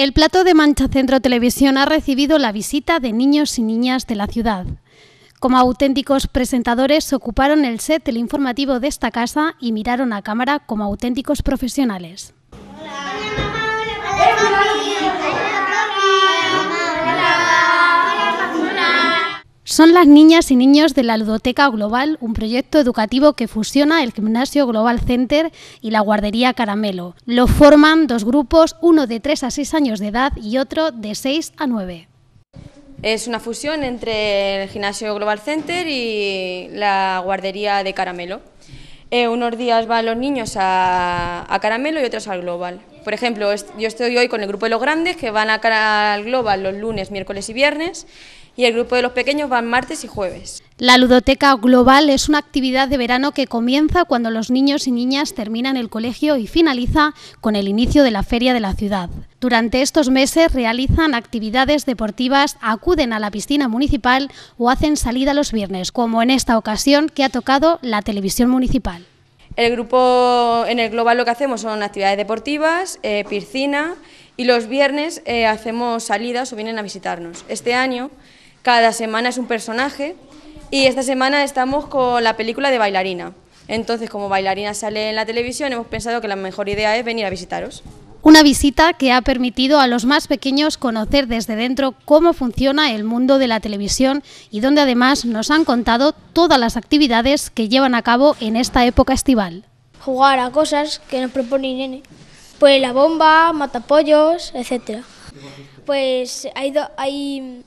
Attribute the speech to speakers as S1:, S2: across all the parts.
S1: El plato de Mancha Centro Televisión ha recibido la visita de niños y niñas de la ciudad. Como auténticos presentadores ocuparon el set del informativo de esta casa y miraron a cámara como auténticos profesionales. son las niñas y niños de la Ludoteca Global, un proyecto educativo que fusiona el Gimnasio Global Center y la Guardería Caramelo. Lo forman dos grupos, uno de 3 a 6 años de edad y otro de 6 a 9.
S2: Es una fusión entre el Gimnasio Global Center y la Guardería de Caramelo. Eh, unos días van los niños a Caramelo y otros al Global. Por ejemplo, yo estoy hoy con el grupo de los grandes que van a Canal Global los lunes, miércoles y viernes y el grupo de los pequeños van martes y jueves.
S1: La ludoteca global es una actividad de verano que comienza cuando los niños y niñas terminan el colegio y finaliza con el inicio de la feria de la ciudad. Durante estos meses realizan actividades deportivas, acuden a la piscina municipal o hacen salida los viernes, como en esta ocasión que ha tocado la televisión municipal.
S2: El grupo en el global lo que hacemos son actividades deportivas, eh, piscina y los viernes eh, hacemos salidas o vienen a visitarnos. Este año cada semana es un personaje y esta semana estamos con la película de bailarina. Entonces, como bailarina sale en la televisión, hemos pensado que la mejor idea es venir a visitaros.
S1: Una visita que ha permitido a los más pequeños conocer desde dentro cómo funciona el mundo de la televisión y donde además nos han contado todas las actividades que llevan a cabo en esta época estival.
S3: Jugar a cosas que nos propone nene. pues la bomba, matapollos, etc. Pues hay, hay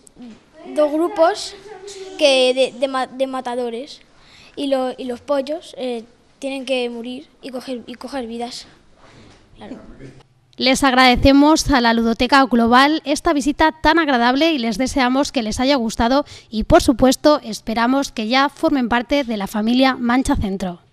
S3: dos grupos que de, matadores y, los pollos eh, tienen que morir y coger, y vidas.
S1: Les agradecemos a la Ludoteca Global esta visita tan agradable y les deseamos que les haya gustado y por supuesto esperamos que ya formen parte de la familia Mancha Centro.